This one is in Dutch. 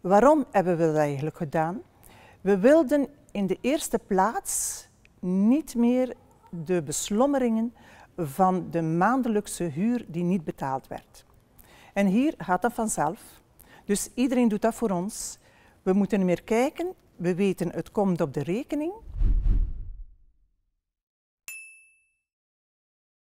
Waarom hebben we dat eigenlijk gedaan? We wilden in de eerste plaats niet meer de beslommeringen van de maandelijkse huur die niet betaald werd. En hier gaat dat vanzelf. Dus iedereen doet dat voor ons. We moeten meer kijken. We weten het komt op de rekening.